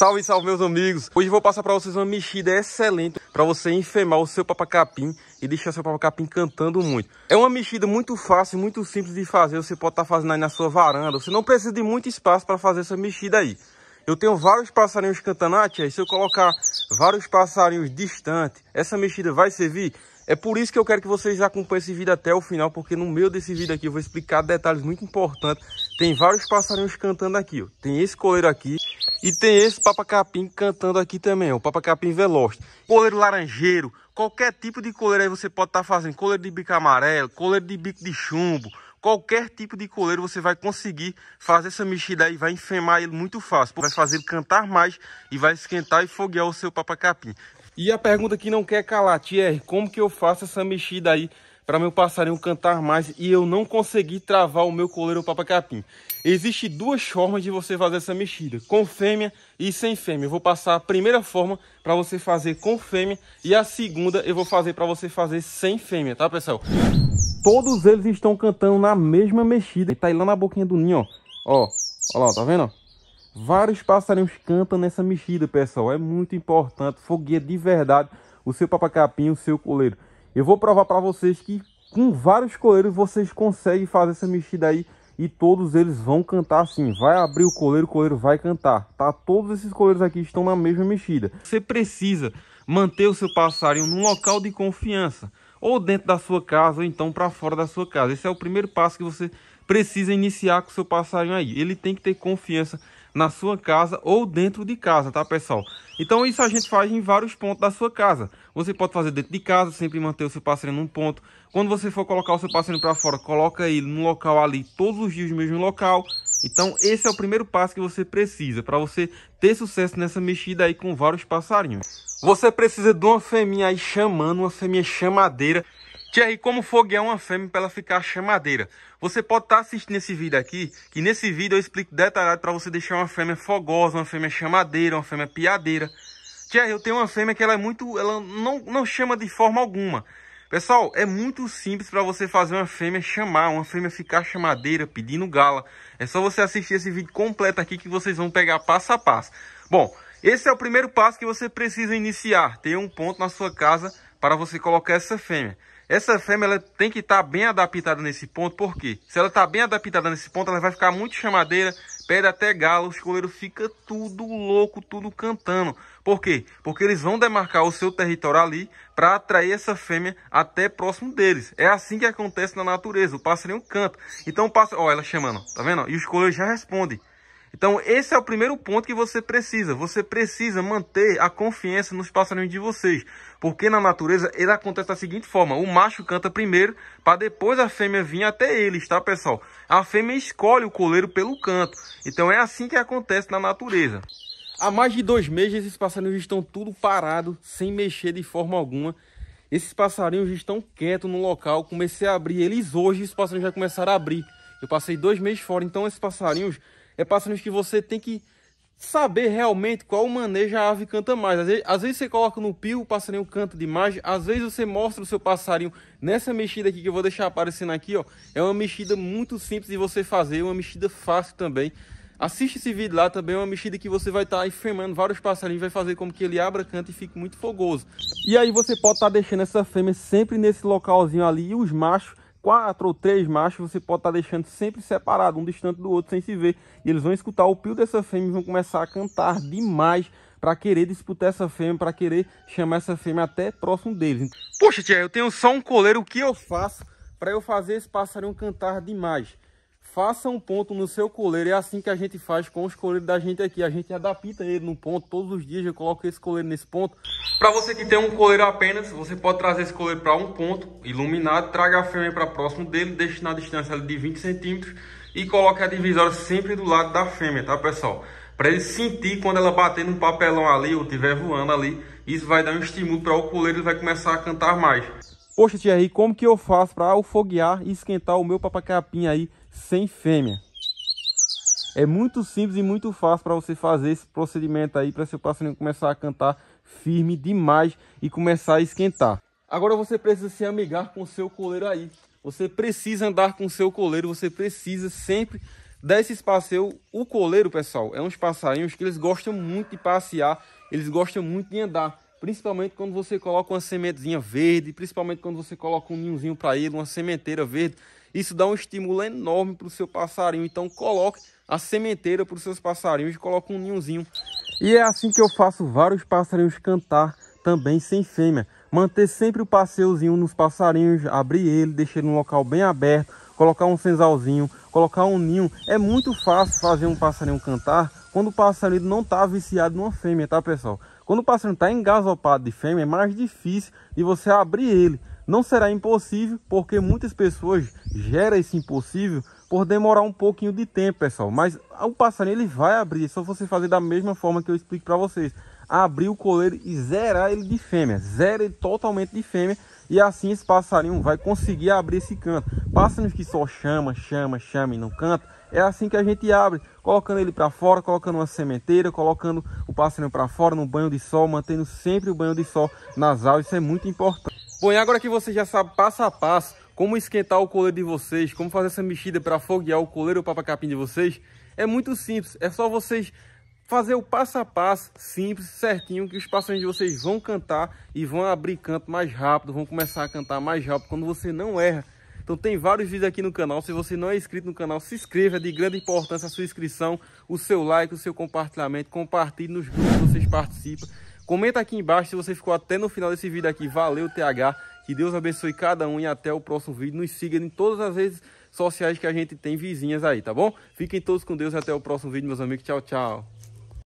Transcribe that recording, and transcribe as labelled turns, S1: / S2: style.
S1: Salve, salve meus amigos! Hoje eu vou passar para vocês uma mexida excelente para você enfermar o seu papacapim e deixar seu papacapim cantando muito. É uma mexida muito fácil, muito simples de fazer, você pode estar tá fazendo aí na sua varanda, você não precisa de muito espaço para fazer essa mexida aí. Eu tenho vários passarinhos cantando, ah tia, se eu colocar vários passarinhos distante, essa mexida vai servir? É por isso que eu quero que vocês acompanhem esse vídeo até o final, porque no meio desse vídeo aqui eu vou explicar detalhes muito importantes. Tem vários passarinhos cantando aqui, ó. tem esse coleiro aqui, e tem esse Papa Capim cantando aqui também, o Papa Capim Veloz. Coleiro laranjeiro, qualquer tipo de coleiro aí você pode estar tá fazendo. Coleiro de bico amarelo, coleiro de bico de chumbo, qualquer tipo de coleiro você vai conseguir fazer essa mexida aí, vai enfermar ele muito fácil, vai fazer ele cantar mais e vai esquentar e foguear o seu papacapim. E a pergunta que não quer calar, Thierry, como que eu faço essa mexida aí para meu passarinho cantar mais e eu não consegui travar o meu coleiro papacapim. Existe duas formas de você fazer essa mexida, com fêmea e sem fêmea. Eu vou passar a primeira forma para você fazer com fêmea e a segunda eu vou fazer para você fazer sem fêmea, tá pessoal? Todos eles estão cantando na mesma mexida. Tá aí lá na boquinha do ninho, ó. Ó, ó lá, tá vendo? Vários passarinhos cantam nessa mexida, pessoal. É muito importante. Fogueia de verdade. O seu papacapim, o seu coleiro. Eu vou provar para vocês que com vários coleiros vocês conseguem fazer essa mexida aí e todos eles vão cantar assim. Vai abrir o coleiro, o coleiro vai cantar, tá? Todos esses coleiros aqui estão na mesma mexida. Você precisa manter o seu passarinho num local de confiança, ou dentro da sua casa, ou então para fora da sua casa. Esse é o primeiro passo que você precisa iniciar com o seu passarinho aí. Ele tem que ter confiança na sua casa ou dentro de casa, tá pessoal? Então isso a gente faz em vários pontos da sua casa. Você pode fazer dentro de casa, sempre manter o seu passarinho num ponto. Quando você for colocar o seu passarinho para fora, coloca ele no local ali todos os dias no mesmo local. Então esse é o primeiro passo que você precisa para você ter sucesso nessa mexida aí com vários passarinhos. Você precisa de uma fêmea aí chamando, uma fêmea chamadeira Thierry, como foguear é uma fêmea para ela ficar chamadeira? Você pode estar tá assistindo esse vídeo aqui, que nesse vídeo eu explico detalhado para você deixar uma fêmea fogosa, uma fêmea chamadeira, uma fêmea piadeira. Thierry, eu tenho uma fêmea que ela é muito... Ela não, não chama de forma alguma. Pessoal, é muito simples para você fazer uma fêmea chamar, uma fêmea ficar chamadeira, pedindo gala. É só você assistir esse vídeo completo aqui que vocês vão pegar passo a passo. Bom, esse é o primeiro passo que você precisa iniciar. Ter um ponto na sua casa para você colocar essa fêmea. Essa fêmea tem que estar tá bem adaptada nesse ponto, porque se ela está bem adaptada nesse ponto, ela vai ficar muito chamadeira, pede até galo, os coleiros ficam tudo louco, tudo cantando. Por quê? Porque eles vão demarcar o seu território ali para atrair essa fêmea até próximo deles. É assim que acontece na natureza, o passarinho canta. Então, passa, ó, ela chamando, tá vendo? E os coleiros já respondem. Então, esse é o primeiro ponto que você precisa. Você precisa manter a confiança nos passarinhos de vocês. Porque na natureza, ele acontece da seguinte forma. O macho canta primeiro, para depois a fêmea vir até eles, tá, pessoal? A fêmea escolhe o coleiro pelo canto. Então, é assim que acontece na natureza. Há mais de dois meses, esses passarinhos estão tudo parado, sem mexer de forma alguma. Esses passarinhos estão quietos no local. Comecei a abrir eles hoje, esses passarinhos já começaram a abrir. Eu passei dois meses fora, então esses passarinhos é passarinhos que você tem que saber realmente qual manejo a ave canta mais. Às vezes, às vezes, você coloca no pio, o passarinho canta demais. Às vezes você mostra o seu passarinho nessa mexida aqui que eu vou deixar aparecendo aqui, ó. É uma mexida muito simples de você fazer, uma mexida fácil também. Assiste esse vídeo lá também, é uma mexida que você vai estar tá enfermando vários passarinhos, vai fazer como que ele abra, canta e fique muito fogoso. E aí você pode estar tá deixando essa fêmea sempre nesse localzinho ali e os machos quatro ou três machos, você pode estar tá deixando sempre separado, um distante do outro, sem se ver. E eles vão escutar o pio dessa fêmea e vão começar a cantar demais para querer disputar essa fêmea, para querer chamar essa fêmea até próximo deles. Poxa, tia, eu tenho só um coleiro, o que eu faço para eu fazer esse passarinho cantar demais? faça um ponto no seu coleiro. É assim que a gente faz com os coleiros da gente aqui. A gente adapta ele no ponto. Todos os dias eu coloco esse coleiro nesse ponto. Para você que tem um coleiro apenas, você pode trazer esse coleiro para um ponto iluminado. Traga a fêmea para próximo dele. Deixe na distância de 20 centímetros. E coloque a divisória sempre do lado da fêmea, tá pessoal? Para ele sentir quando ela bater no papelão ali ou estiver voando ali. Isso vai dar um estímulo para o coleiro. Ele vai começar a cantar mais. Poxa, aí como que eu faço para alfoguear e esquentar o meu papacapim aí sem fêmea? É muito simples e muito fácil para você fazer esse procedimento aí para seu passarinho começar a cantar firme demais e começar a esquentar. Agora você precisa se amigar com o seu coleiro aí. Você precisa andar com o seu coleiro, você precisa sempre dar esse passeio. O coleiro, pessoal, é uns passarinhos que eles gostam muito de passear, eles gostam muito de andar. Principalmente quando você coloca uma sementezinha verde, principalmente quando você coloca um ninhozinho para ele, uma sementeira verde. Isso dá um estímulo enorme para o seu passarinho. Então coloque a sementeira para os seus passarinhos e coloque um ninhozinho. E é assim que eu faço vários passarinhos cantar também sem fêmea. Manter sempre o passeiozinho nos passarinhos, abrir ele, deixar ele no local bem aberto, colocar um senzalzinho, colocar um ninho. É muito fácil fazer um passarinho cantar quando o passarinho não está viciado numa fêmea, tá pessoal? Quando o passarinho está engasopado de fêmea, é mais difícil de você abrir ele. Não será impossível, porque muitas pessoas geram esse impossível por demorar um pouquinho de tempo, pessoal. Mas o passarinho ele vai abrir, é só você fazer da mesma forma que eu explico para vocês. Abrir o coleiro e zerar ele de fêmea. Zera ele totalmente de fêmea e assim esse passarinho vai conseguir abrir esse canto. Passarinhos que só chama, chama, chama e não canta, é assim que a gente abre, colocando ele para fora, colocando uma sementeira, colocando o passarinho para fora no banho de sol, mantendo sempre o banho de sol nasal, isso é muito importante. Bom, e agora que você já sabe passo a passo como esquentar o coleiro de vocês, como fazer essa mexida para foguear o coleiro ou papacapim de vocês, é muito simples, é só vocês fazer o passo a passo simples, certinho, que os passarinhos de vocês vão cantar e vão abrir canto mais rápido, vão começar a cantar mais rápido quando você não erra então tem vários vídeos aqui no canal. Se você não é inscrito no canal, se inscreva. É de grande importância a sua inscrição, o seu like, o seu compartilhamento. Compartilhe nos grupos que vocês participam. Comenta aqui embaixo se você ficou até no final desse vídeo aqui. Valeu, TH. Que Deus abençoe cada um e até o próximo vídeo. Nos siga em todas as redes sociais que a gente tem vizinhas aí, tá bom? Fiquem todos com Deus e até o próximo vídeo, meus amigos. Tchau, tchau.